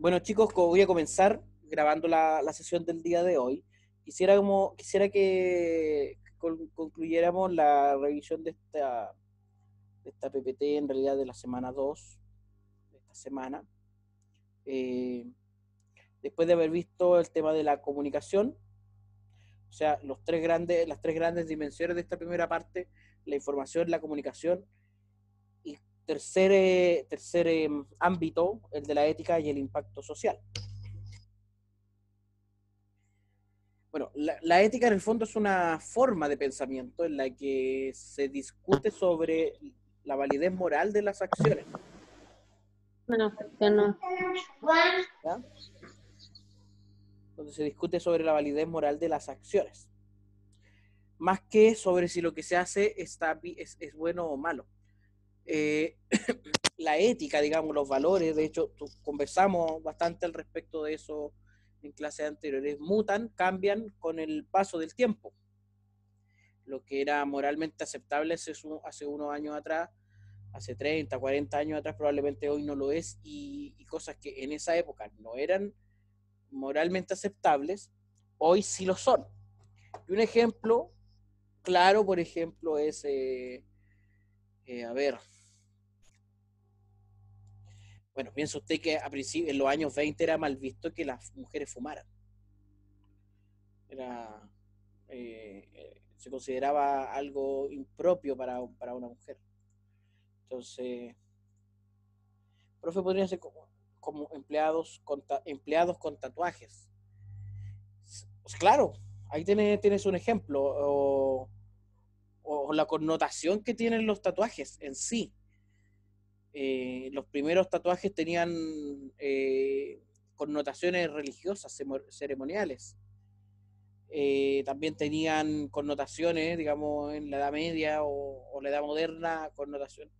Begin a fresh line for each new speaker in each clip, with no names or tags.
Bueno, chicos, voy a comenzar grabando la, la sesión del día de hoy. Quisiera, como, quisiera que concluyéramos la revisión de esta, esta PPT, en realidad de la semana 2, de esta semana. Eh, después de haber visto el tema de la comunicación, o sea, los tres grandes, las tres grandes dimensiones de esta primera parte, la información, la comunicación Tercer, eh, tercer eh, ámbito, el de la ética y el impacto social. Bueno, la, ética en el fondo es una forma de pensamiento en la que se discute sobre la validez moral de las acciones. Bueno, Donde se discute sobre la validez moral de las acciones. Más que sobre si lo que se hace está, es bueno o malo. Eh, la ética, digamos, los valores, de hecho, conversamos bastante al respecto de eso en clases anteriores, mutan, cambian con el paso del tiempo. Lo que era moralmente aceptable hace, unos años atrás, hace 30, 40 años atrás, probablemente hoy no lo es, y, cosas que en esa época no eran moralmente aceptables, hoy sí lo son. Y un ejemplo claro, por ejemplo, es eh, eh, a ver. Bueno, piensa usted que a principio, en los años 20 era mal visto que las mujeres fumaran. Era, eh, se consideraba algo impropio para, una mujer. Entonces, profe ¿podrían ser como, empleados, con empleados con tatuajes. Pues claro, ahí tienes, tienes un ejemplo. O, o la connotación que tienen los tatuajes en sí. Eh, los primeros tatuajes tenían eh, connotaciones religiosas, ceremoniales. Eh, también tenían connotaciones, digamos, en la Edad Media o, la Edad Moderna, connotación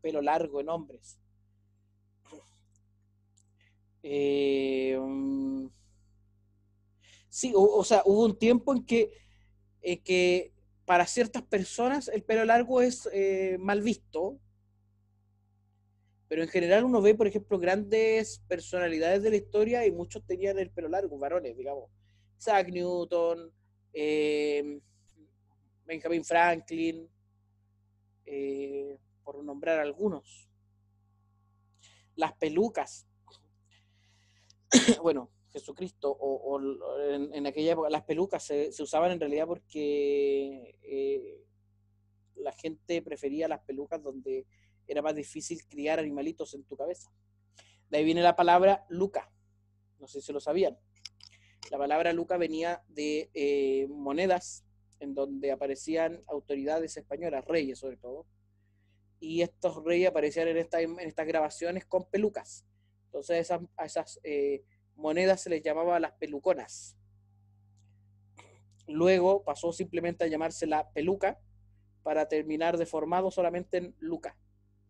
pelo largo en hombres. Mm, sí, o, sea, hubo un tiempo en que para ciertas personas el pelo largo es eh, mal visto, pero en general uno ve, por ejemplo, grandes personalidades de la historia y muchos tenían el pelo largo, varones, digamos. Zack Newton, em, Benjamin Franklin, eh, por nombrar algunos. Las pelucas. bueno, Jesucristo, o, en, aquella época las pelucas se, usaban en realidad porque eh, la gente prefería las pelucas donde era más difícil criar animalitos en tu cabeza. De ahí viene la palabra Luca, no sé si lo sabían. La palabra Luca venía de eh, monedas en donde aparecían autoridades españolas, reyes sobre todo, y estos reyes aparecían en, estas grabaciones con pelucas. Entonces esas, esas eh, monedas se les llamaba las peluconas. Luego pasó simplemente a llamarse la peluca para terminar deformado solamente en luca,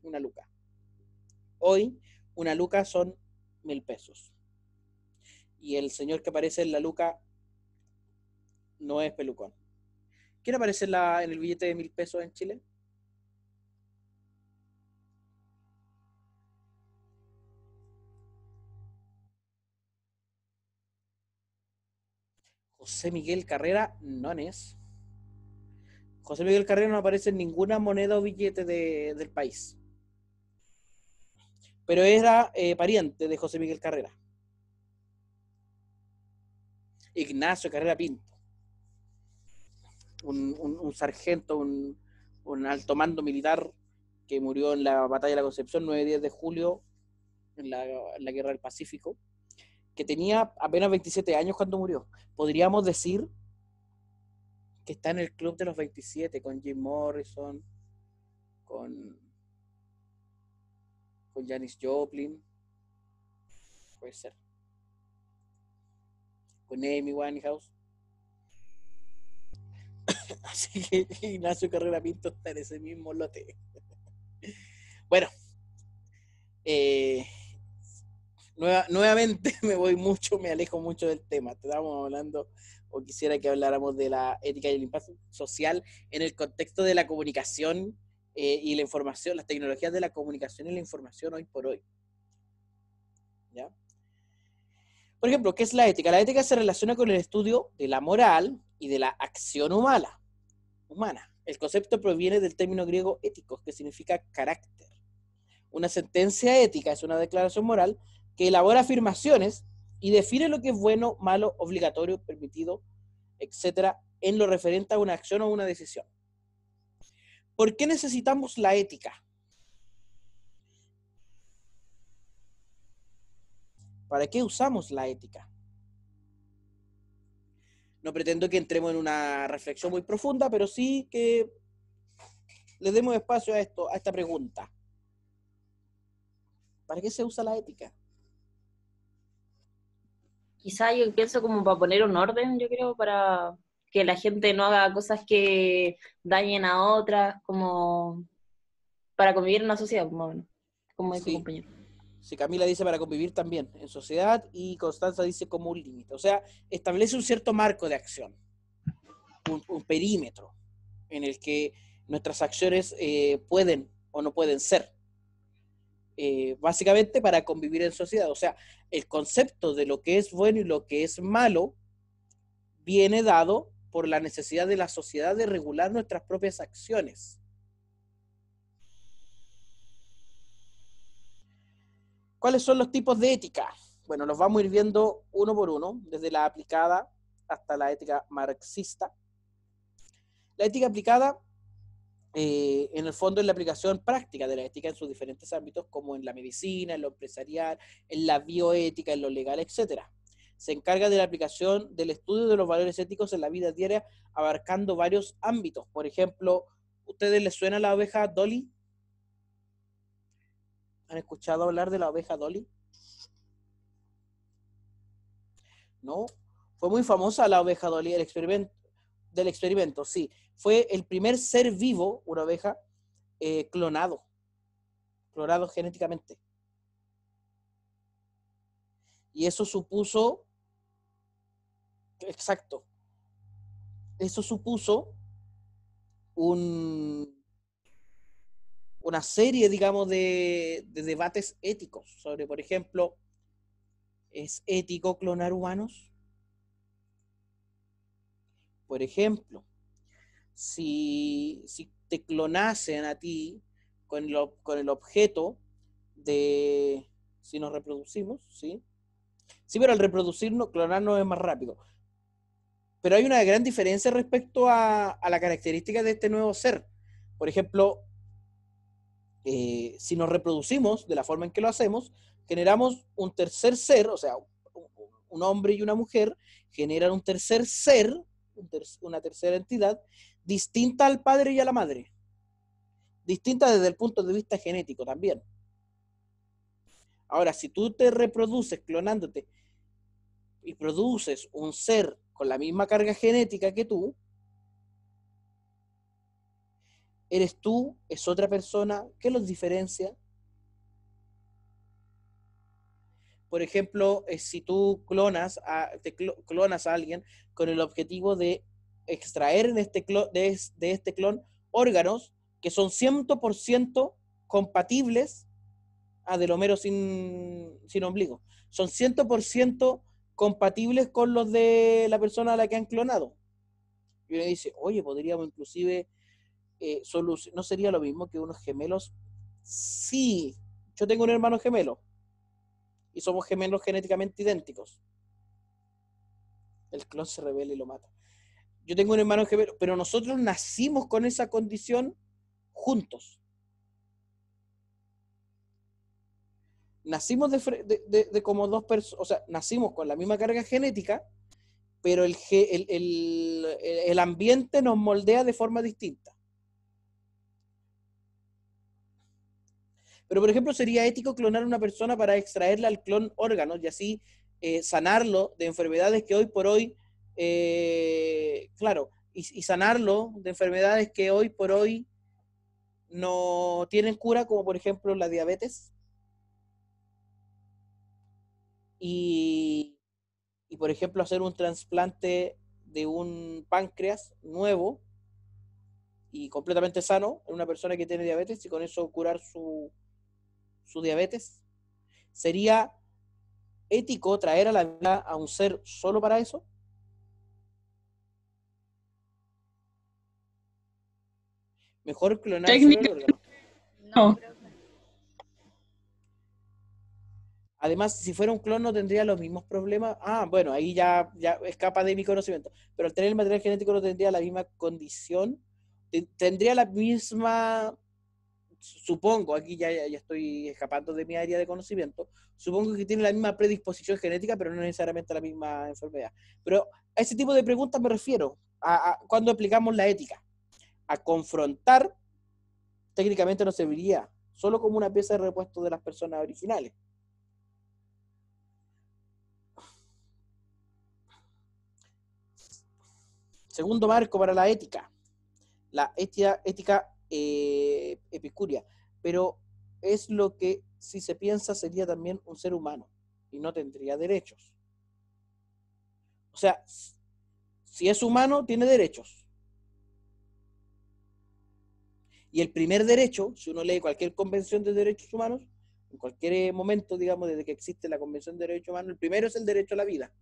una luca. Hoy una luca son mil pesos. Y el señor que aparece en la luca no es pelucón. ¿Quién aparece en el billete de mil pesos en Chile? José Miguel Carrera no es. José Miguel Carrera no aparece en ninguna moneda o billete del país. Pero era eh, pariente de José Miguel Carrera. Ignacio Carrera Pinto. Un, sargento, un, alto mando militar que murió en la batalla de la Concepción, 9 10 de julio, en la guerra del Pacífico que tenía apenas 27 años cuando murió. Podríamos decir que está en el club de los 27 con Jim Morrison, con con Janis Joplin, puede ser, con Amy Winehouse. Así que Ignacio Carrera Pinto está en ese mismo lote. bueno, eh, nuevamente me voy mucho, me alejo mucho del tema. Estábamos hablando, o quisiera que habláramos de la ética y el impacto social en el contexto de la comunicación eh, y la información, las tecnologías de la comunicación y la información hoy por hoy. ¿Ya? Por ejemplo, ¿qué es la ética? La ética se relaciona con el estudio de la moral y de la acción humana. humana. El concepto proviene del término griego éticos, que significa carácter. Una sentencia ética es una declaración moral que elabora afirmaciones y define lo que es bueno, malo, obligatorio, permitido, etcétera, en lo referente a una acción o una decisión. ¿Por qué necesitamos la ética? ¿Para qué usamos la ética? No pretendo que entremos en una reflexión muy profunda, pero sí que le demos espacio a esto, a esta pregunta. ¿Para qué se usa la ética? quizá yo pienso como para poner un orden, yo creo, para que la gente no haga cosas que dañen a otras, como para convivir en una sociedad, como, como dice compañero. Sí, Camila dice para convivir también en sociedad y Constanza dice como un límite. O sea, establece un cierto marco de acción, un, perímetro en el que nuestras acciones eh, pueden o no pueden ser. Eh, básicamente para convivir en sociedad. O sea, el concepto de lo que es bueno y lo que es malo viene dado por la necesidad de la sociedad de regular nuestras propias acciones. ¿Cuáles son los tipos de ética? Bueno, los vamos a ir viendo uno por uno, desde la aplicada hasta la ética marxista. La ética aplicada eh, en el fondo en la aplicación práctica de la ética en sus diferentes ámbitos, como en la medicina, en lo empresarial, en la bioética, en lo legal, etc. Se encarga de la aplicación del estudio de los valores éticos en la vida diaria, abarcando varios ámbitos. Por ejemplo, ¿ustedes les suena la oveja Dolly? ¿Han escuchado hablar de la oveja Dolly? ¿No? Fue muy famosa la oveja Dolly, el experimento del experimento, sí. Fue el primer ser vivo, una oveja, eh, clonado. Clonado genéticamente. Y eso supuso. Exacto. Eso supuso un, una serie, digamos, de, de debates éticos sobre, por ejemplo, ¿es ético clonar humanos? Por ejemplo, si, si te clonasen a ti con, con el objeto de si nos reproducimos, ¿sí? Sí, pero al reproducirnos, clonarnos es más rápido. Pero hay una gran diferencia respecto a, la característica de este nuevo ser. Por ejemplo, eh, si nos reproducimos de la forma en que lo hacemos, generamos un tercer ser, o sea, un hombre y una mujer generan un tercer ser una tercera entidad, distinta al padre y a la madre. Distinta desde el punto de vista genético también. Ahora, si tú te reproduces clonándote y produces un ser con la misma carga genética que tú, eres tú, es otra persona, que los diferencia? Por ejemplo, eh, si tú clonas a, clonas a alguien con el objetivo de extraer de este, clon, de, este clon órganos que son 100% compatibles a ah, de Homero sin, sin ombligo. Son 100% compatibles con los de la persona a la que han clonado. Y uno dice, oye, podríamos inclusive eh, ¿No sería lo mismo que unos gemelos? Sí, yo tengo un hermano gemelo y somos gemelos genéticamente idénticos. El clon se revela y lo mata. Yo tengo un hermano gemelo, pero nosotros nacimos con esa condición juntos. Nacimos de, como dos personas, o sea, nacimos con la misma carga genética, pero el, el, el ambiente nos moldea de forma distinta. Pero, por ejemplo, sería ético clonar a una persona para extraerle al clon órganos y así eh, sanarlo de enfermedades que hoy por hoy, eh, claro, y, sanarlo de enfermedades que hoy por hoy no tienen cura, como por ejemplo la diabetes. y por ejemplo hacer un trasplante de un páncreas nuevo y completamente sano en una persona que tiene diabetes y con eso curar su, su diabetes? ¿Sería ético traer a la vida a un ser solo para eso? Mejor clonar No. Además, si fuera un clon no tendría los mismos problemas. Ah, bueno, ahí ya, ya escapa de mi conocimiento. Pero al tener el material genético no tendría la misma condición, tendría la misma supongo, aquí ya, ya estoy escapando de mi área de conocimiento, supongo que tiene la misma predisposición genética, pero no necesariamente la misma enfermedad. Pero a ese tipo de preguntas me refiero, a, cuando aplicamos la ética, a confrontar, técnicamente no serviría, solo como una pieza de repuesto de las personas originales. Segundo marco para la ética. La ética, ética eh, Epicuria, pero es lo que si se piensa sería también un ser humano y no tendría derechos. O sea, si es humano, tiene derechos. Y el primer derecho, si uno lee cualquier convención de derechos humanos, en cualquier momento, digamos, desde que existe la Convención de Derechos Humanos, el primero es el derecho a la vida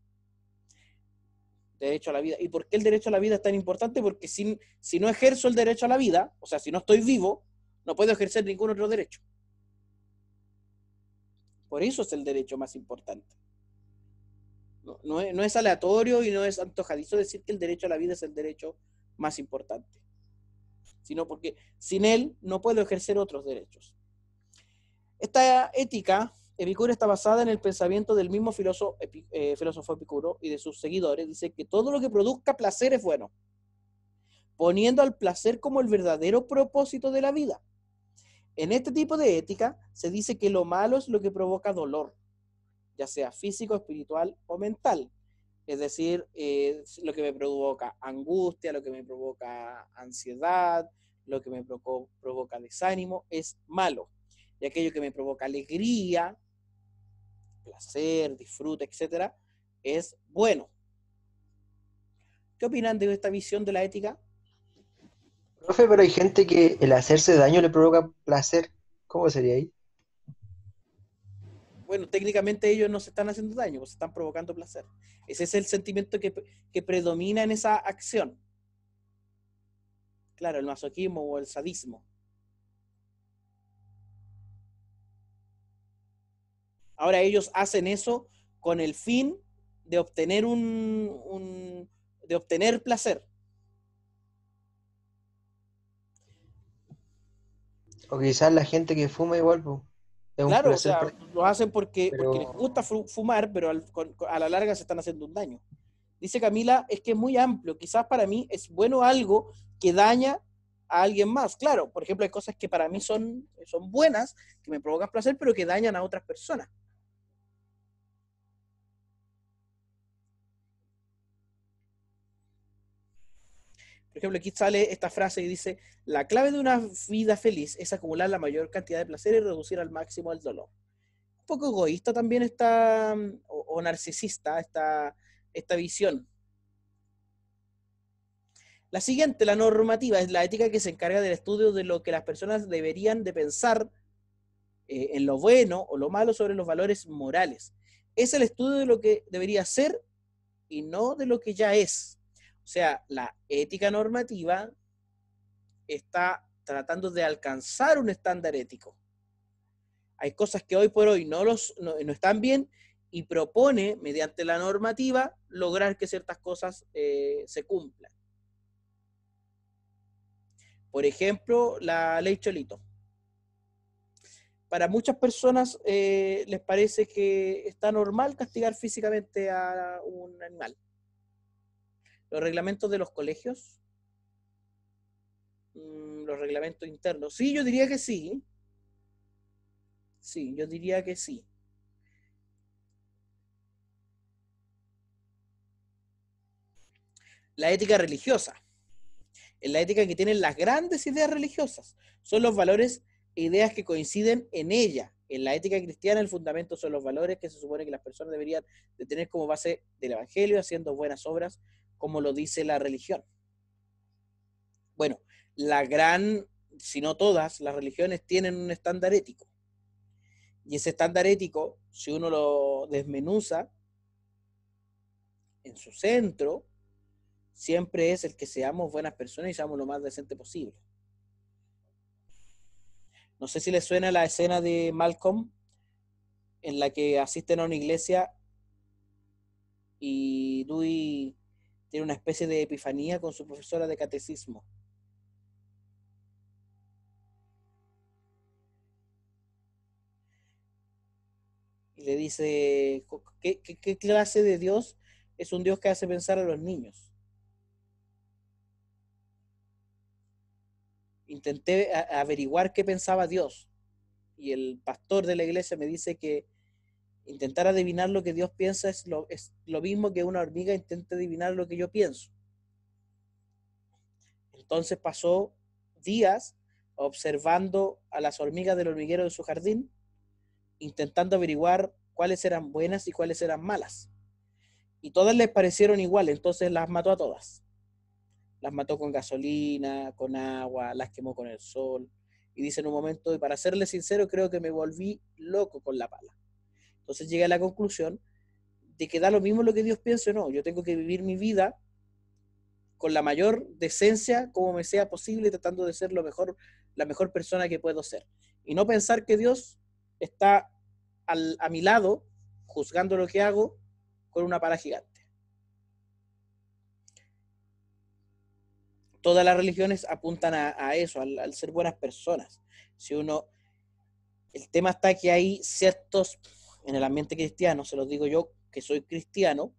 derecho a la vida. ¿Y por qué el derecho a la vida es tan importante? Porque si, si no ejerzo el derecho a la vida, o sea, si no estoy vivo, no puedo ejercer ningún otro derecho. Por eso es el derecho más importante. No, no, es, aleatorio y no es antojadizo decir que el derecho a la vida es el derecho más importante, sino porque sin él no puedo ejercer otros derechos. Esta ética Epicuro está basada en el pensamiento del mismo filósofo, eh, filósofo Epicuro y de sus seguidores. Dice que todo lo que produzca placer es bueno, poniendo al placer como el verdadero propósito de la vida. En este tipo de ética se dice que lo malo es lo que provoca dolor, ya sea físico, espiritual o mental. Es decir, lo que me provoca angustia, lo que me provoca ansiedad, lo que me provoca desánimo, es malo y aquello que me provoca alegría, placer, disfrute, etcétera, es bueno. ¿Qué opinan de esta visión de la ética? Profe, pero hay gente que el hacerse daño le provoca placer. ¿Cómo sería ahí? Bueno, técnicamente ellos no se están haciendo daño, pues, se están provocando placer. Ese es el sentimiento que, que predomina en esa acción. Claro, el masoquismo o el sadismo. Ahora ellos hacen eso con el fin de obtener un, de obtener placer. O quizás la gente que fuma igual, pues. claro, o sea, lo hacen porque, les gusta fumar, pero a la larga se están haciendo un daño. Dice Camila, es que es muy amplio. Quizás para mí es bueno algo que daña a alguien más. Claro, por ejemplo, hay cosas que para mí son, son buenas, que me provocan placer, pero que dañan a otras personas. Por ejemplo, aquí sale esta frase y dice, la clave de una vida feliz es acumular la mayor cantidad de placer y reducir al máximo el dolor. Un poco egoísta también está, o, narcisista, esta, esta visión. La siguiente, la normativa, es la ética que se encarga del estudio de lo que las personas deberían de pensar eh, en lo bueno o lo malo sobre los valores morales. Es el estudio de lo que debería ser y no de lo que ya es. O sea, la ética normativa está tratando de alcanzar un estándar ético. Hay cosas que hoy por hoy no, están bien y propone, mediante la normativa, lograr que ciertas cosas eh, se cumplan. Por ejemplo, la ley Cholito. Para muchas personas eh, les parece que está normal castigar físicamente a un animal. Los reglamentos de los colegios. Mm, los reglamentos internos. Sí, yo diría que sí. Sí, yo diría que sí. La ética religiosa. Es la ética que tienen las grandes ideas religiosas. Son los valores e ideas que coinciden en ella. En la ética cristiana el fundamento son los valores que se supone que las personas deberían de tener como base del Evangelio, haciendo buenas obras como lo dice la religión. Bueno, la gran, si no todas, las religiones tienen un estándar ético. Y ese estándar ético, si uno lo desmenuza en su centro, siempre es el que seamos buenas personas y seamos lo más decente posible. No sé si les suena la escena de Malcolm en la que asisten a una iglesia y Dewey tiene una especie de epifanía con su profesora de catecismo. Y le dice, ¿qué, qué clase de Dios es un Dios que hace pensar a los niños? Intenté averiguar qué pensaba Dios y el pastor de la iglesia me dice que intentar adivinar lo que Dios piensa es lo, es lo mismo que una hormiga intente adivinar lo que yo pienso. Entonces pasó días observando a las hormigas del hormiguero de su jardín, intentando averiguar cuáles eran buenas y cuáles eran malas. Y todas les parecieron iguales, entonces las mató a todas. Las mató con gasolina, con agua, las quemó con el sol. Y dice en un momento, y para serle sincero, creo que me volví loco con la pala. Entonces llegué a la conclusión de que da lo mismo lo que Dios piense o no, yo tengo que vivir mi vida con la mayor decencia como me sea posible, tratando de ser lo mejor, la mejor persona que puedo ser. Y no pensar que Dios está a mi lado, juzgando lo que hago, con una pala gigante. Todas las religiones apuntan a, eso, al, al ser buenas personas. Si uno, el tema está que hay ciertos en el ambiente cristiano, se los digo yo que soy cristiano,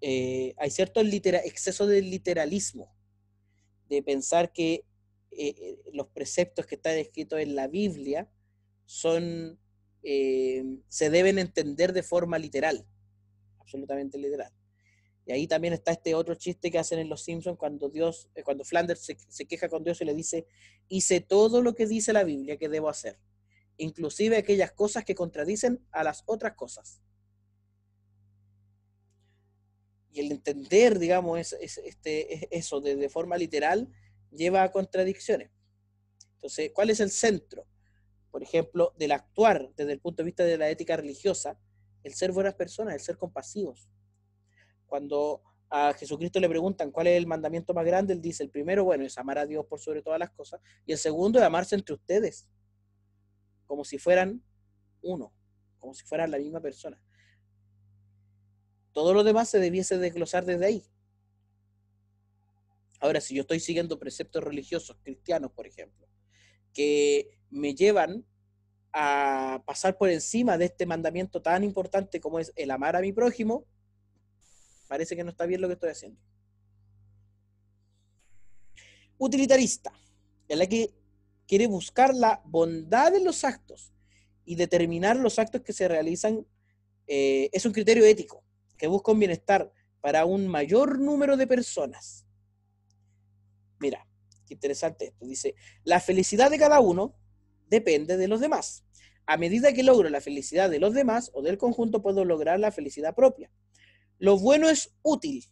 eh, hay cierto exceso de literalismo, de pensar que eh, eh, los preceptos que están escritos en la Biblia son, se deben entender de forma literal, absolutamente literal. Y ahí también está este otro chiste que hacen en Los Simpsons cuando Dios, cuando Flanders se queja con Dios y le dice, hice todo lo que dice la Biblia que debo hacer inclusive aquellas cosas que contradicen a las otras cosas. Y el entender, digamos, este, eso de, de forma literal lleva a contradicciones. Entonces, ¿cuál es el centro? Por ejemplo, del actuar desde el punto de vista de la ética religiosa, el ser buenas personas, el ser compasivos. Cuando a Jesucristo le preguntan cuál es el mandamiento más grande, él dice, el primero, bueno, es amar a Dios por sobre todas las cosas, y el segundo es amarse entre ustedes como si fueran uno, como si fueran la misma persona. Todo lo demás se debiese desglosar desde ahí. Ahora, si yo estoy siguiendo preceptos religiosos cristianos, por ejemplo, que me llevan a pasar por encima de este mandamiento tan importante como es el amar a mi prójimo, parece que no está bien lo que estoy haciendo. Utilitarista, en la que quiere buscar la bondad de los actos y determinar los actos que se realizan. Eh, es un criterio ético que busca un bienestar para un mayor número de personas. Mira, qué interesante esto. Dice, la felicidad de cada uno depende de los demás. A medida que logro la felicidad de los demás o del conjunto, puedo lograr la felicidad propia. Lo bueno es útil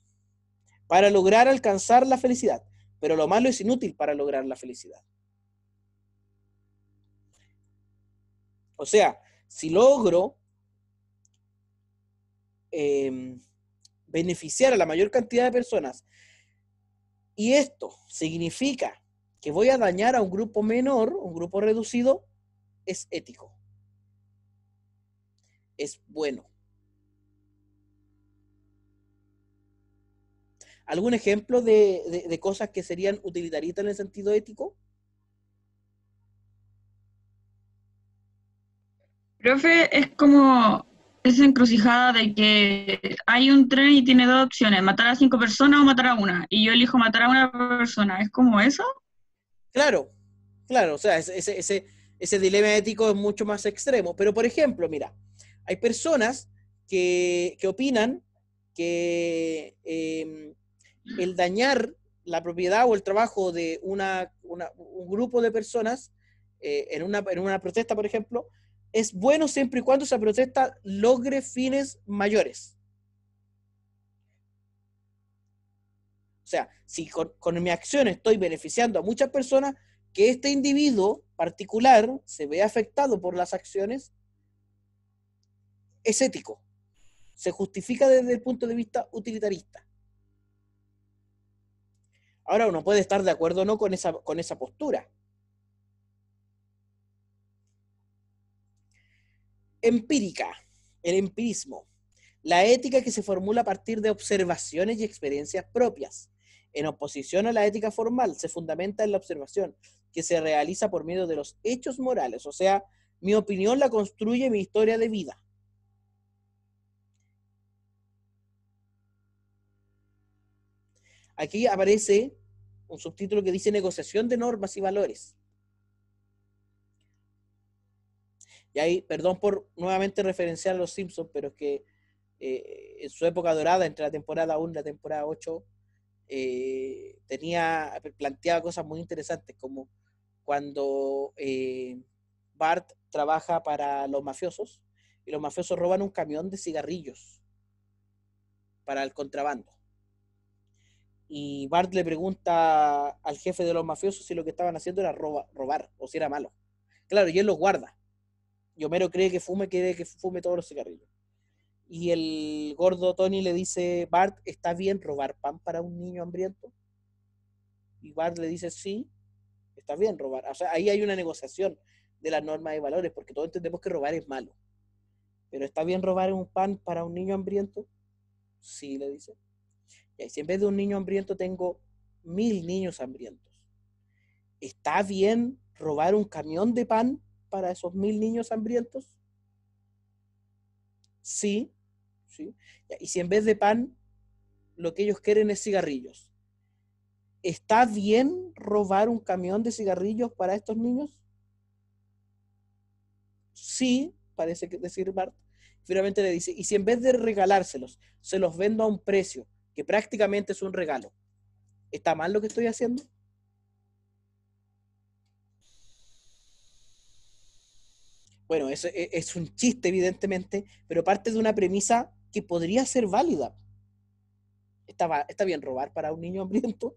para lograr alcanzar la felicidad, pero lo malo es inútil para lograr la felicidad. O sea, si logro em, beneficiar a la mayor cantidad de personas y esto significa que voy a dañar a un grupo menor, un grupo reducido, es ético. Es bueno. ¿Algún ejemplo de, de cosas que serían utilitaristas en el sentido ético? Profe, es como esa encrucijada de que hay un tren y tiene dos opciones, matar a cinco personas o matar a una, y yo elijo matar a una persona, ¿es como eso? Claro, claro, o sea, ese, ese, ese dilema ético es mucho más extremo, pero por ejemplo, mira, hay personas que, opinan que em, el dañar la propiedad o el trabajo de una, un grupo de personas eh, en, una, en una protesta, por ejemplo, es bueno siempre y cuando esa protesta logre fines mayores. O sea, si con, mi acción estoy beneficiando a muchas personas, que este individuo particular se vea afectado por las acciones, es ético. Se justifica desde el punto de vista utilitarista. Ahora uno puede estar de acuerdo o no con esa, con esa postura. Empírica, el empirismo. La ética que se formula a partir de observaciones y experiencias propias. En oposición a la ética formal, se fundamenta en la observación, que se realiza por medio de los hechos morales. O sea, mi opinión la construye mi historia de vida. Aquí aparece un subtítulo que dice negociación de normas y valores. Y ahí, perdón por nuevamente referenciar a los Simpsons, pero es que eh, en su época dorada, entre la temporada 1 y la temporada 8, eh, tenía, planteaba cosas muy interesantes, como cuando eh, Bart trabaja para los mafiosos y los mafiosos roban un camión de cigarrillos para el contrabando. Y Bart le pregunta al jefe de los mafiosos si lo que estaban haciendo era robar o si era malo. Claro, y él los guarda. Y Homero cree que fume, que fume todos los cigarrillos. Y el gordo Tony le dice, Bart, ¿está bien robar pan para un niño hambriento? Y Bart le dice, sí, está bien robar. O sea, ahí hay una negociación de las normas de valores, porque todos entendemos que robar es malo. Pero ¿está bien robar un pan para un niño hambriento? Sí, le dice. Y ahí, si en vez de un niño hambriento tengo mil niños hambrientos, ¿está bien robar un camión de pan para esos mil niños hambrientos? Sí, sí. Y si en vez de pan, lo que ellos quieren es cigarrillos. ¿Está bien robar un camión de cigarrillos para estos niños? Sí, parece decir Bart. Finalmente le dice, y si en vez de regalárselos, se los vendo a un precio, que prácticamente es un regalo, ¿está mal lo que estoy haciendo? Bueno, eso e, es, un chiste, evidentemente, pero parte de una premisa que podría ser válida. ¿Está, bien robar para un niño hambriento?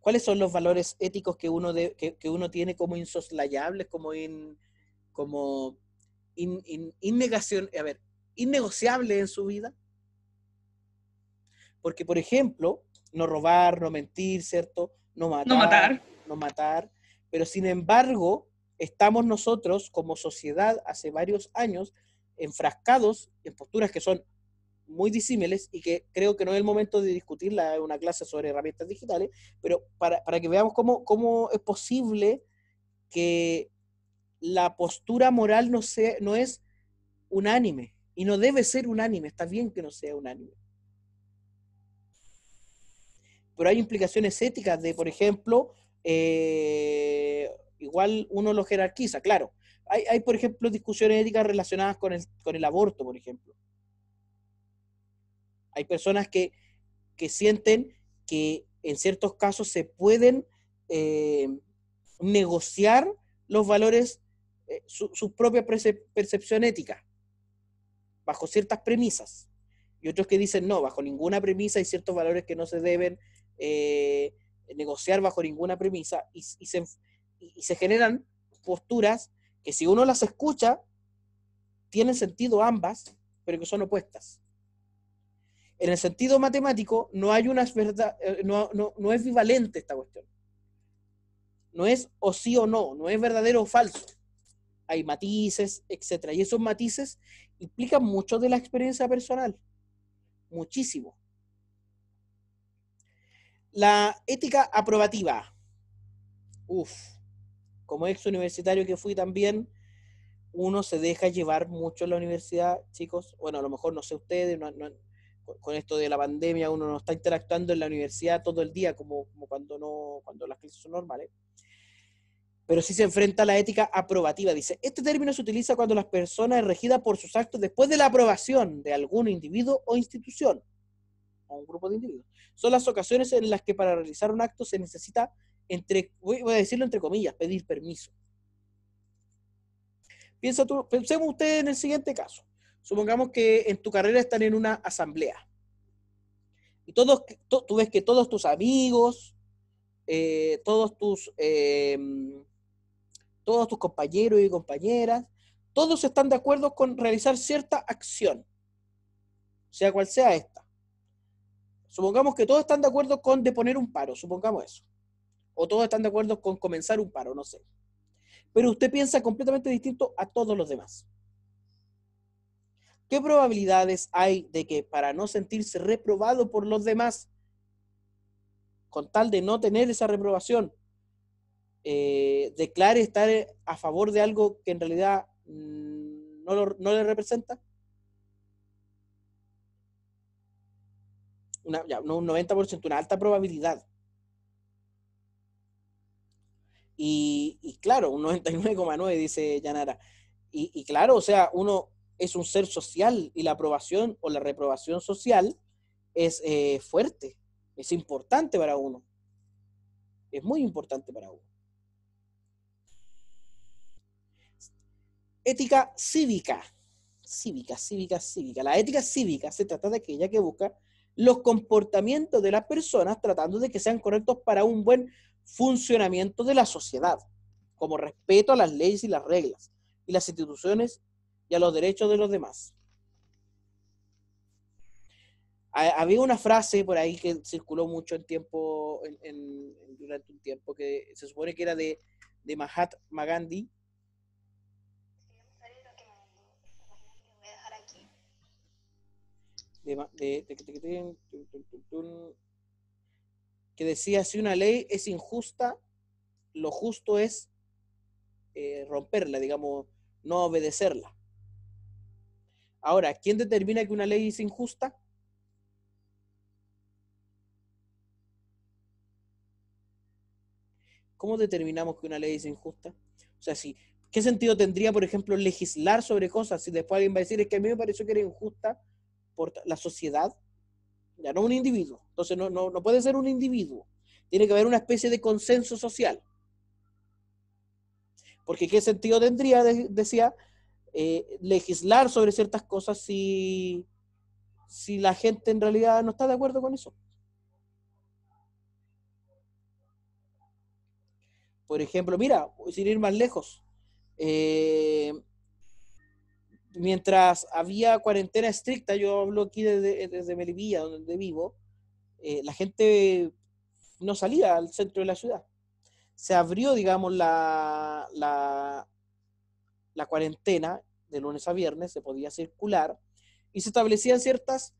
¿Cuáles son los valores éticos que uno, que, uno tiene como insoslayables, como, como a ver, innegociables en su vida? Porque, por ejemplo, no robar, no mentir, ¿cierto? No matar. No matar pero sin embargo, estamos nosotros como sociedad hace varios años enfrascados en posturas que son muy disímiles y que creo que no es el momento de discutirla en una clase sobre herramientas digitales, pero para, que veamos cómo, es posible que la postura moral no, no es unánime y no debe ser unánime, está bien que no sea unánime. Pero hay implicaciones éticas de, por ejemplo, eh, igual uno lo jerarquiza, claro. Hay, por ejemplo, discusiones éticas relacionadas con el, aborto, por ejemplo. Hay personas que, sienten que en ciertos casos se pueden eh, negociar los valores, eh, su, propia percepción ética, bajo ciertas premisas. Y otros que dicen, no, bajo ninguna premisa hay ciertos valores que no se deben eh, eh, negociar bajo ninguna premisa y, se, generan posturas que si uno las escucha, tienen sentido ambas, pero que son opuestas. En el sentido matemático, no hay una verdad, eh, no, no, no, es bivalente esta cuestión. No es o sí o no, no es verdadero o falso. Hay matices, etc. Y esos matices implican mucho de la experiencia personal. Muchísimo. La ética aprobativa. Uf, como ex universitario que fui también, uno se deja llevar mucho en la universidad, chicos. Bueno, a lo mejor no sé ustedes, con esto de la pandemia uno no está interactuando en la universidad todo el día como, cuando, no, cuando las clases son normales. Pero sí se enfrenta a la ética aprobativa. Dice, este término se utiliza cuando las personas es regida por sus actos después de la aprobación de algún individuo o institución, o un grupo de individuos son las ocasiones en las que para realizar un acto se necesita, entre, voy a decirlo entre comillas, pedir permiso. Piensa tú, pensemos ustedes en el siguiente caso. Supongamos que en tu carrera están en una asamblea. Y todos, tú ves que todos tus amigos, eh, todos tus em, todos tus compañeros y compañeras, todos están de acuerdo con realizar cierta acción, sea cual sea esta. Supongamos que todos están de acuerdo con deponer un paro, supongamos eso. O todos están de acuerdo con comenzar un paro, no sé. Pero usted piensa completamente distinto a todos los demás. ¿Qué probabilidades hay de que para no sentirse reprobado por los demás, con tal de no tener esa reprobación, eh, declare estar a favor de algo que en realidad mm, no le representa? un 90%, una alta probabilidad. Y, claro, un 99,9 dice Yanara. Y, y claro, o sea, uno es un ser social y la aprobación o la reprobación social es eh, fuerte, es importante para uno. Es muy importante para uno. Ética cívica. Cívica, cívica, cívica. La ética cívica se trata de aquella que busca los comportamientos de las personas tratando de que sean correctos para un buen funcionamiento de la sociedad, como respeto a las leyes y las reglas, y las instituciones y a los derechos de los demás. Había una frase por ahí que circuló mucho en tiempo, durante un tiempo, que se supone que era de, de Mahatma Gandhi, que decía, si una ley es injusta, lo justo es eh, romperla, digamos, no obedecerla. Ahora, ¿quién determina que una ley es injusta? ¿Cómo determinamos que una ley es injusta? O sea, si, ¿qué sentido tendría, por ejemplo, legislar sobre cosas si después alguien va a decir es que a mí me pareció que era injusta la sociedad, ya no un individuo. Entonces no, puede ser un individuo. Tiene que haber una especie de consenso social. Porque qué sentido tendría, decía, eh, legislar sobre ciertas cosas si, si la gente en realidad no está de acuerdo con eso. Por ejemplo, mira, sin ir más lejos, eh, mientras había cuarentena estricta, yo hablo aquí desde, desde donde vivo, eh, la gente no salía al centro de la ciudad. Se abrió, digamos, la, la, la cuarentena de lunes a viernes, se podía circular y se establecían ciertas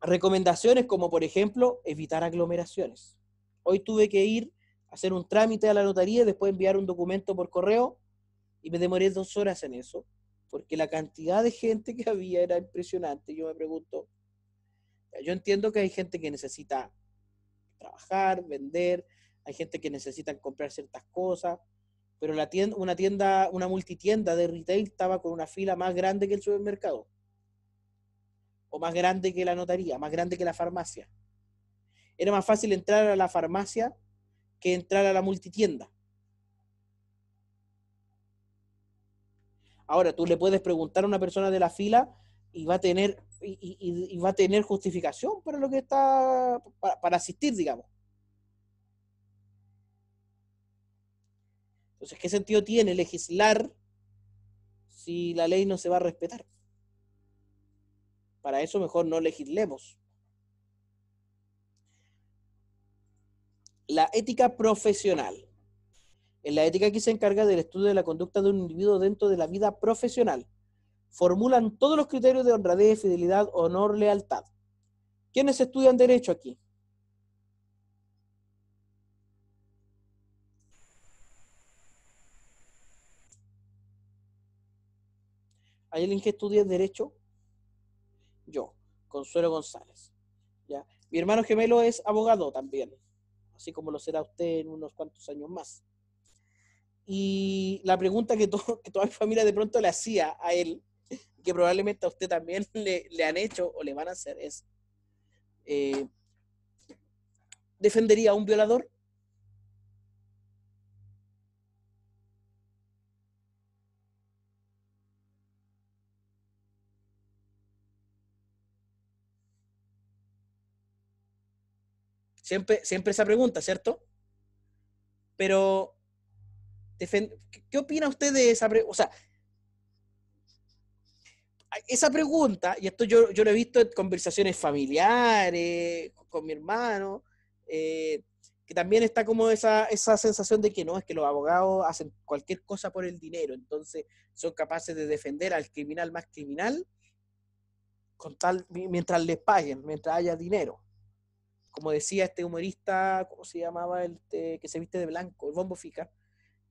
recomendaciones como por ejemplo evitar aglomeraciones. Hoy tuve que ir a hacer un trámite a la notaría, después enviar un documento por correo y me demoré dos horas en eso porque la cantidad de gente que había era impresionante. Yo me pregunto, yo entiendo que hay gente que necesita trabajar, vender, hay gente que necesita comprar ciertas cosas, pero la tienda, una tienda, una multitienda de retail estaba con una fila más grande que el supermercado, o más grande que la notaría, más grande que la farmacia. Era más fácil entrar a la farmacia que entrar a la multitienda. Ahora, tú le puedes preguntar a una persona de la fila y va a tener, y, va a tener justificación para lo que está, para asistir, digamos. Entonces, ¿qué sentido tiene legislar si la ley no se va a respetar? Para eso mejor no legislemos. La ética profesional. En la ética aquí se encarga del estudio de la conducta de un individuo dentro de la vida profesional. Formulan todos los criterios de honradez, fidelidad, honor, lealtad. ¿Quiénes estudian derecho aquí? ¿Hay alguien que estudie derecho? Yo, Consuelo González. ¿ya? Mi hermano gemelo es abogado también, así como lo será usted en unos cuantos años más. Y la pregunta que, toda mi familia de pronto le hacía a él, que probablemente a usted también le, han hecho o le van a hacer, es, eh, ¿defendería a un violador? Siempre, siempre esa pregunta, ¿cierto? Pero ¿Qué opina usted de esa pregunta? O sea, esa pregunta, y esto yo, yo, lo he visto en conversaciones familiares, con mi hermano, eh, que también está como esa, esa, sensación de que no, es que los abogados hacen cualquier cosa por el dinero, entonces son capaces de defender al criminal más criminal con tal, mientras les paguen, mientras haya dinero. Como decía este humorista, ¿cómo se llamaba? El, este, que se viste de blanco, el bombo fica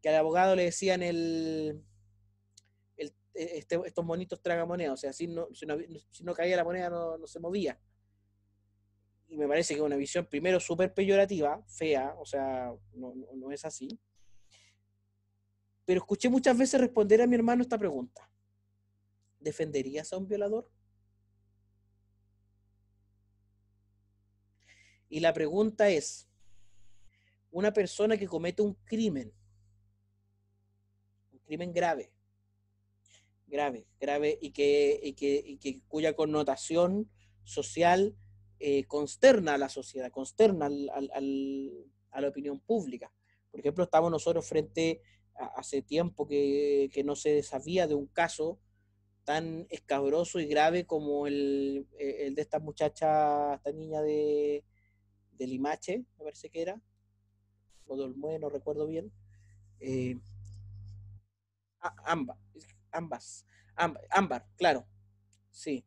al abogado le decían el, el e-, este, estos bonitos o sea, si no, si no, caía la moneda no, se movía. Y me parece que es una visión, primero, súper peyorativa, fea, o sea, no es así. Pero escuché muchas veces responder a mi hermano esta pregunta. ¿Defenderías a un violador? Y la pregunta es, una persona que comete un crimen crimen grave, grave, grave y que, y que, y que cuya connotación social eh, consterna a la sociedad, consterna a la opinión pública. Por ejemplo, estamos nosotros frente, hace tiempo que, no se sabía de un caso tan escabroso y grave como el, eh, de esta muchacha, esta niña de, de Limache, ver si que era, o de no recuerdo bien, eh, ambas, ambas, ambas, claro, sí.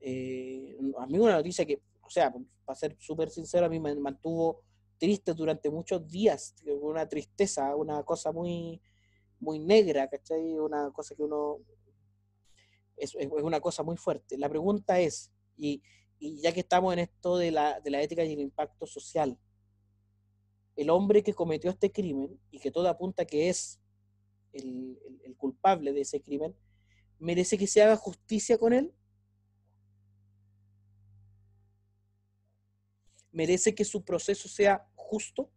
Eh, a mí una noticia que, o sea, para ser súper sincero, a mí me mantuvo triste durante muchos días, una tristeza, una cosa muy, muy negra, ¿cachai? Una cosa que uno... Es, una cosa muy fuerte. La pregunta es, y, ya que estamos en esto de la, de la ética y el impacto social, el hombre que cometió este crimen y que todo apunta que es el, culpable de ese crimen, merece que se haga justicia con él? ¿Merece que su proceso sea justo?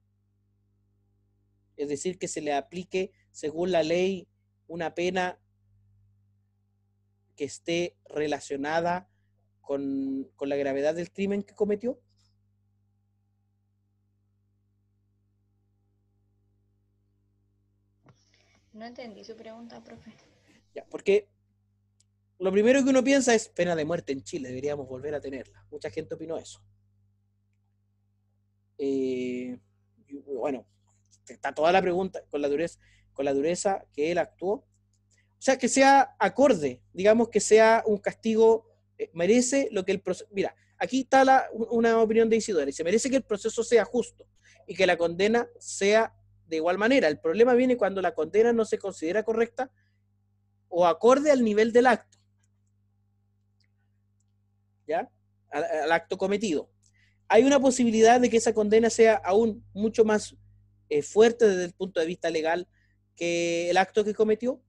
Es decir, que se le aplique según la ley una pena que esté relacionada con la gravedad del crimen que cometió. No entendí su pregunta, profe. Ya, porque lo primero que uno piensa es pena de muerte en Chile, deberíamos volver a tenerla. Mucha gente opinó eso. Eh, bueno, está toda la pregunta con la dureza, con la dureza que él actuó. O sea, que sea acorde, digamos que sea un castigo, eh, merece lo que el proceso... Mira, aquí está una opinión de Isidore, se merece que el proceso sea justo y que la condena sea de igual manera. El problema viene cuando la condena no se considera correcta o acorde al nivel del acto. ¿Ya? Al, acto cometido. Hay una posibilidad de que esa condena sea aún mucho más eh, fuerte desde el punto de vista legal que el acto que cometió.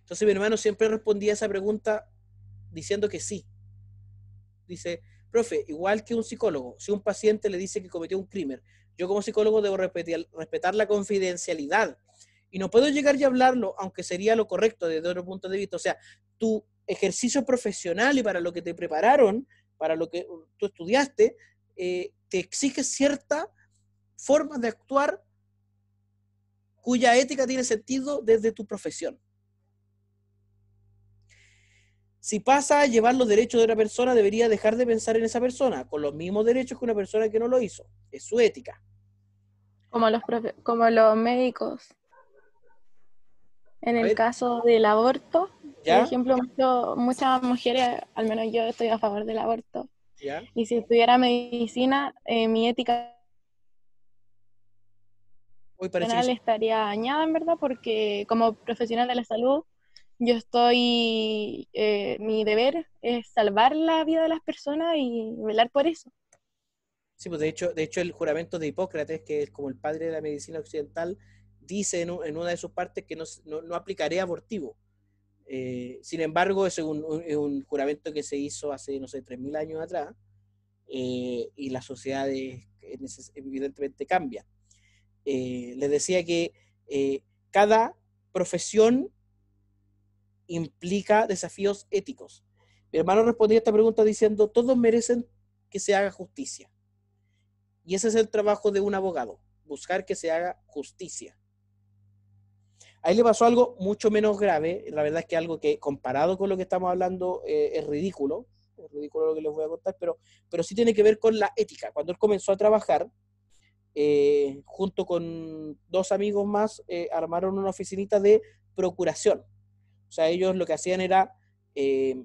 Entonces mi hermano siempre respondía a esa pregunta diciendo que sí. Dice, Profe, igual que un psicólogo, si un paciente le dice que cometió un crimen, yo como psicólogo debo respetar la confidencialidad y no puedo llegar y hablarlo, aunque sería lo correcto desde otro punto de vista. O sea, tu ejercicio profesional y para lo que te prepararon, para lo que tú estudiaste, eh, te exige cierta forma de actuar cuya ética tiene sentido desde tu profesión si pasa a llevar los derechos de una persona, debería dejar de pensar en esa persona, con los mismos derechos que una persona que no lo hizo. Es su ética. Como los, como los médicos. En el caso del aborto, por ejemplo, muchas mujeres, al menos yo estoy a favor del aborto. Y si estudiara medicina, eh, mi ética Uy, estaría dañada, en verdad, porque como profesional de la salud, yo estoy, eh, mi deber es salvar la vida de las personas y velar por eso. Sí, pues de hecho, de hecho el juramento de Hipócrates, que es como el padre de la medicina occidental, dice en, una de sus partes que no, aplicaré abortivo. Eh, sin embargo, es un, juramento que se hizo hace, no sé, 3.000 años atrás eh, y las sociedades evidentemente cambia les decía que cada profesión implica desafíos éticos. Mi hermano respondía a esta pregunta diciendo, todos merecen que se haga justicia. Y ese es el trabajo de un abogado, buscar que se haga justicia. Ahí le pasó algo mucho menos grave, la verdad es que algo que comparado con lo que estamos hablando eh, es ridículo, es ridículo lo que les voy a contar, pero, pero sí tiene que ver con la ética. Cuando él comenzó a trabajar, eh, junto con dos amigos más, eh, armaron una oficinita de procuración sea, ellos lo que hacían era eh,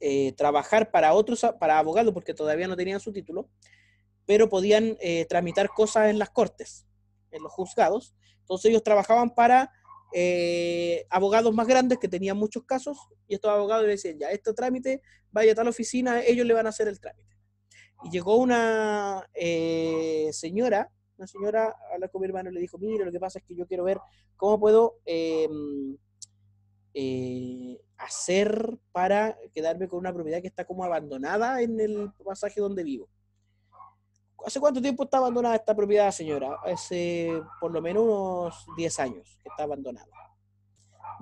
eh, trabajar para otros, para abogados, porque todavía no tenían su título, pero podían eh, tramitar cosas en las cortes, en los juzgados. Entonces ellos trabajaban para abogados más grandes que tenían muchos casos y estos abogados le decían, ya, este trámite, vaya a tal oficina, ellos le van a hacer el trámite. Y llegó una señora una señora a con mi hermano y le dijo, mire, lo que pasa es que yo quiero ver cómo puedo em, eh, hacer para quedarme con una propiedad que está como abandonada en el pasaje donde vivo. ¿Hace cuánto tiempo está abandonada esta propiedad, señora? Hace por lo menos unos 10 años que está abandonada.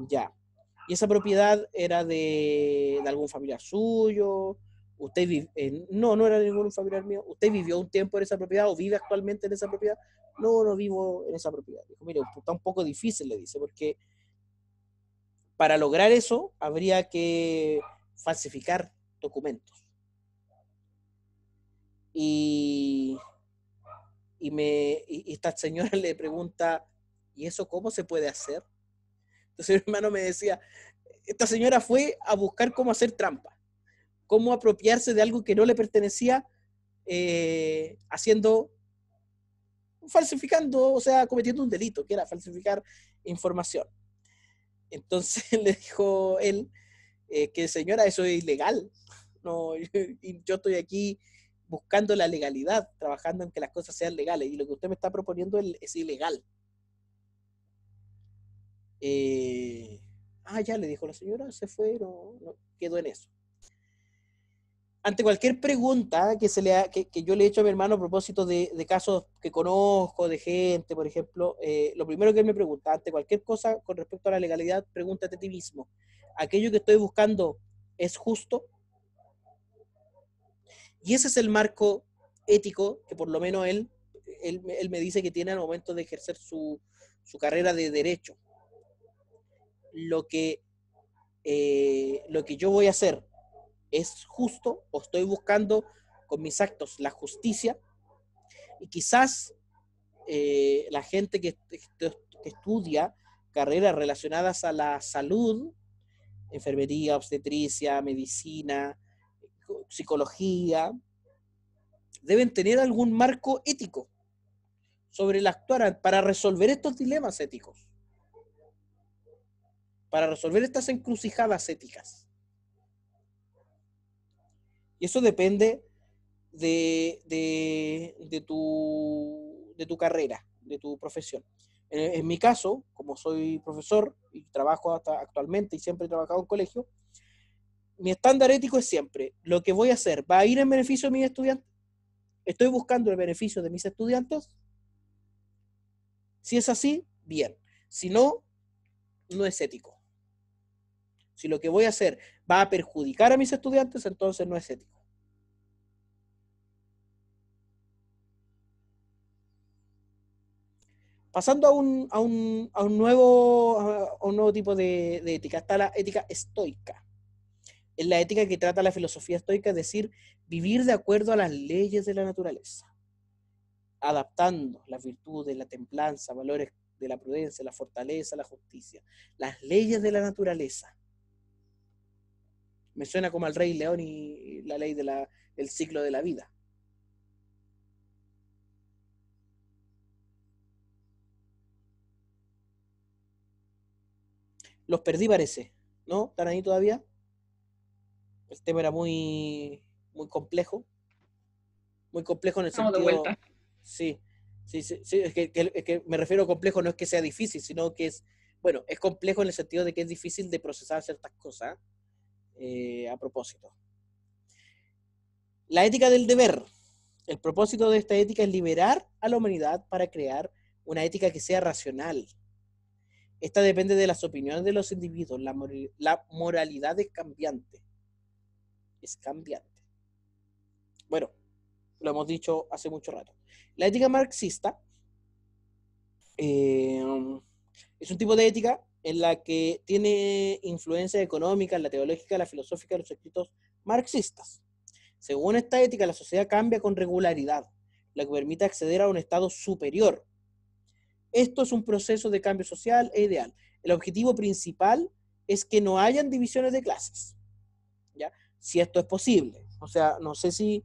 Ya. ¿Y esa propiedad era de, de algún familiar suyo? ¿Usted eh, no, no era de ningún familiar mío. ¿Usted vivió un tiempo en esa propiedad o vive actualmente en esa propiedad? No, no vivo en esa propiedad. Dijo, mire, está un poco difícil, le dice, porque para lograr eso, habría que falsificar documentos. Y, me, esta señora le pregunta, ¿y eso cómo se puede hacer? Entonces mi hermano me decía, esta señora fue a buscar cómo hacer trampa, cómo apropiarse de algo que no le pertenecía, eh, haciendo, falsificando, o sea, cometiendo un delito, que era falsificar información. Entonces le dijo él eh, que señora, eso es ilegal. No, yo, estoy aquí buscando la legalidad, trabajando en que las cosas sean legales. Y lo que usted me está proponiendo es, ilegal. Eh, ah, ya le dijo la señora, se fue, no, quedó en eso ante cualquier pregunta que, se le que, yo le he hecho a mi hermano a propósito de, casos que conozco, de gente, por ejemplo, eh, lo primero que él me pregunta, ante cualquier cosa con respecto a la legalidad, pregúntate a ti mismo, ¿aquello que estoy buscando es justo? Y ese es el marco ético que por lo menos él, él, él me dice que tiene al momento de ejercer su, carrera de derecho. Lo que, eh, lo que yo voy a hacer ¿Es justo o estoy buscando con mis actos la justicia? Y quizás eh, la gente que, que, estudia carreras relacionadas a la salud, enfermería, obstetricia, medicina, psicología, deben tener algún marco ético sobre el actuar para resolver estos dilemas éticos, para resolver estas encrucijadas éticas. Y eso depende de, tu, carrera, de tu profesión. En, en, mi caso, como soy profesor y trabajo hasta actualmente y siempre he trabajado en colegio, mi estándar ético es siempre, lo que voy a hacer, ¿va a ir en beneficio de mis estudiantes? ¿Estoy buscando el beneficio de mis estudiantes? Si es así, bien. Si no, no es ético. Si lo que voy a hacer va a perjudicar a mis estudiantes, entonces no es ético. Pasando a un, nuevo, nuevo tipo de, de ética, está la ética estoica. Es la ética que trata la filosofía estoica, es decir, vivir de acuerdo a las leyes de la naturaleza, adaptando las virtudes, la templanza, valores de la prudencia, la fortaleza, la justicia, las leyes de la naturaleza me suena como al Rey León y la ley del ciclo de la vida. Los perdí, parece. ¿No? ¿Están ahí todavía? El tema era muy, muy complejo. Muy complejo en el sentido. De Sí, sí, sí, es, que, me refiero a complejo, no es que sea difícil, sino que es, bueno, es complejo en el sentido de que es difícil de procesar ciertas cosas. Eh, a propósito. La ética del deber. El propósito de esta ética es liberar a la humanidad para crear una ética que sea racional. Esta depende de las opiniones de los individuos. La, moralidad es cambiante. Es cambiante. Bueno, lo hemos dicho hace mucho rato. La ética marxista eh, es un tipo de ética en la que tiene influencia económica, la teológica, la filosófica de los escritos marxistas. Según esta ética, la sociedad cambia con regularidad, lo que permite acceder a un estado superior. Esto es un proceso de cambio social e ideal. El objetivo principal es que no hayan divisiones de clases, ¿ya? si esto es posible. O sea, no sé si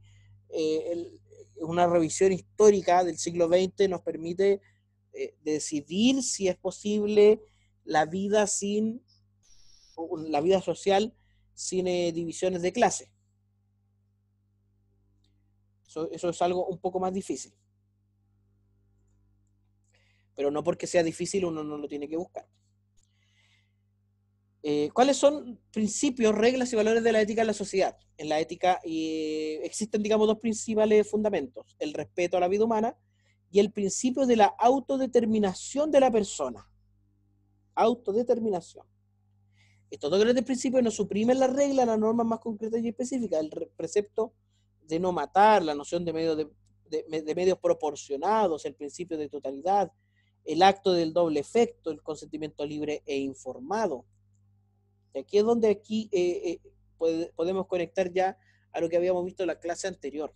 eh, una revisión histórica del siglo XX nos permite eh, decidir si es posible la vida sin la vida social sin eh, divisiones de clase. Eso, es algo un poco más difícil. Pero no porque sea difícil uno no lo tiene que buscar. Eh, ¿Cuáles son principios, reglas y valores de la ética en la sociedad? En la ética eh, existen, digamos, dos principales fundamentos, el respeto a la vida humana y el principio de la autodeterminación de la persona autodeterminación. Estos dos grandes principios no suprimen la regla, las normas más concretas y específicas, el precepto de no matar, la noción de, medios proporcionados, el principio de totalidad, el acto del doble efecto, el consentimiento libre e informado. aquí es donde aquí eh, eh, podemos conectar ya a lo que habíamos visto en la clase anterior.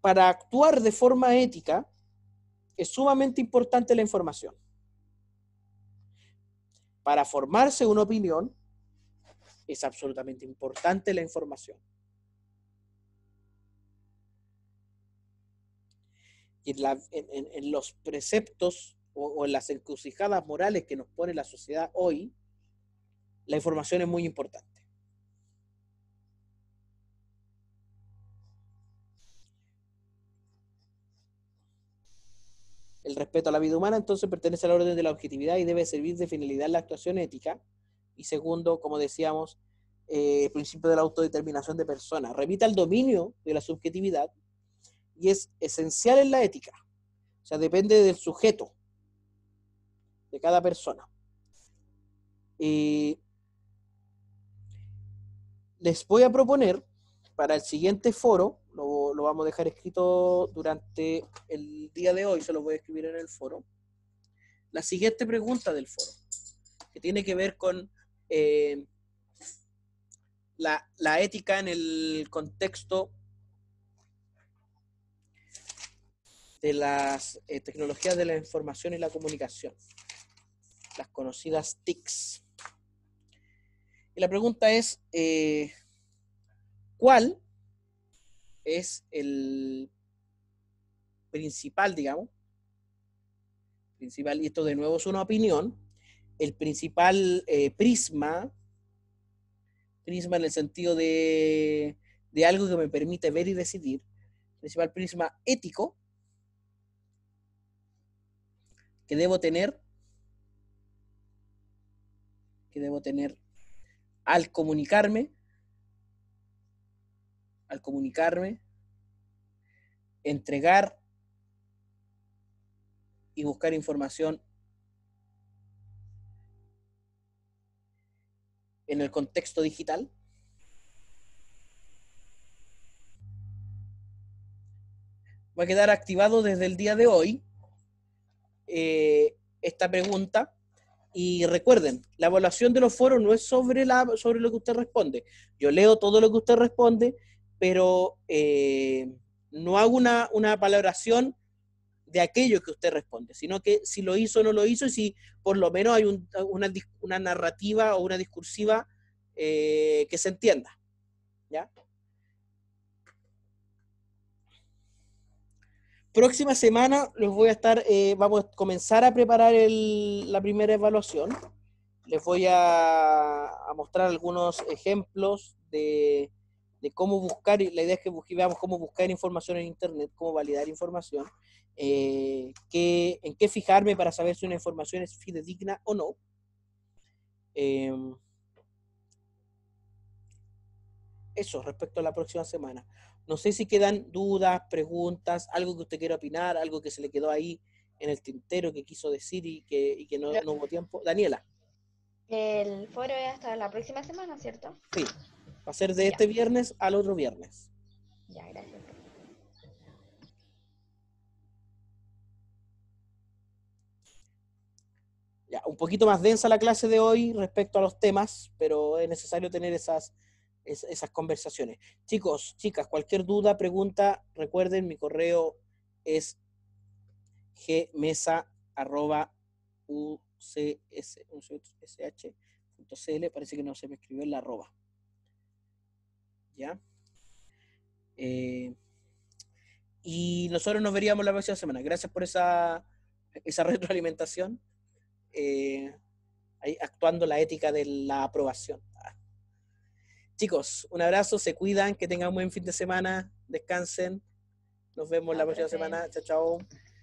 Para actuar de forma ética es sumamente importante la información para formarse una opinión, es absolutamente importante la información. Y en, los preceptos o en las encrucijadas morales que nos pone la sociedad hoy, la información es muy importante. El respeto a la vida humana entonces pertenece al orden de la objetividad y debe servir de finalidad en la actuación ética. Y segundo, como decíamos, eh, el principio de la autodeterminación de personas. Revita al dominio de la subjetividad y es esencial en la ética. O sea, depende del sujeto, de cada persona. y les voy a proponer para el siguiente foro lo, lo, vamos a dejar escrito durante el día de hoy, se lo voy a escribir en el foro. La siguiente pregunta del foro, que tiene que ver con eh, la, ética en el contexto de las eh, tecnologías de la información y la comunicación, las conocidas TICs. Y la pregunta es, eh, ¿cuál es el principal, digamos, principal, y esto de nuevo es una opinión, el principal eh, prisma, prisma en el sentido de, de algo que me permite ver y decidir, principal prisma ético que debo tener, que debo tener al comunicarme al comunicarme, entregar y buscar información en el contexto digital. Va a quedar activado desde el día de hoy eh, esta pregunta. Y recuerden, la evaluación de los foros no es sobre, la, sobre lo que usted responde. Yo leo todo lo que usted responde pero eh, no hago una, una valoración de aquello que usted responde, sino que si lo hizo o no lo hizo y si por lo menos hay una, narrativa o una discursiva eh, que se entienda. Próxima semana voy a estar, eh, vamos a comenzar a preparar la primera evaluación. Les voy a mostrar algunos ejemplos de, de cómo buscar, la idea es que veamos cómo buscar información en Internet, cómo validar información, eh, qué, en qué fijarme para saber si una información es fidedigna o no. Em, eso respecto a la próxima semana. No sé si quedan dudas, preguntas, algo que usted quiera opinar, algo que se le quedó ahí en el tintero que quiso decir y que, y que no, no hubo tiempo. Daniela. El foro es hasta la próxima semana, ¿cierto? Sí. Va a ser de este viernes al otro viernes. Ya, gracias. Ya, un poquito más densa la clase de hoy respecto a los temas, pero es necesario tener esas, esas conversaciones. Chicos, chicas, cualquier duda, pregunta, recuerden, mi correo es gmesa.ucsh.cl. Parece que no se me escribió en la arroba. ¿ya? Eh, y nosotros nos veríamos la próxima semana. Gracias por esa, retroalimentación, eh, actuando la ética de la aprobación. Ah. Chicos, un abrazo, se cuidan, que tengan un buen fin de semana, descansen. Nos vemos la próxima semana. Chao, chao.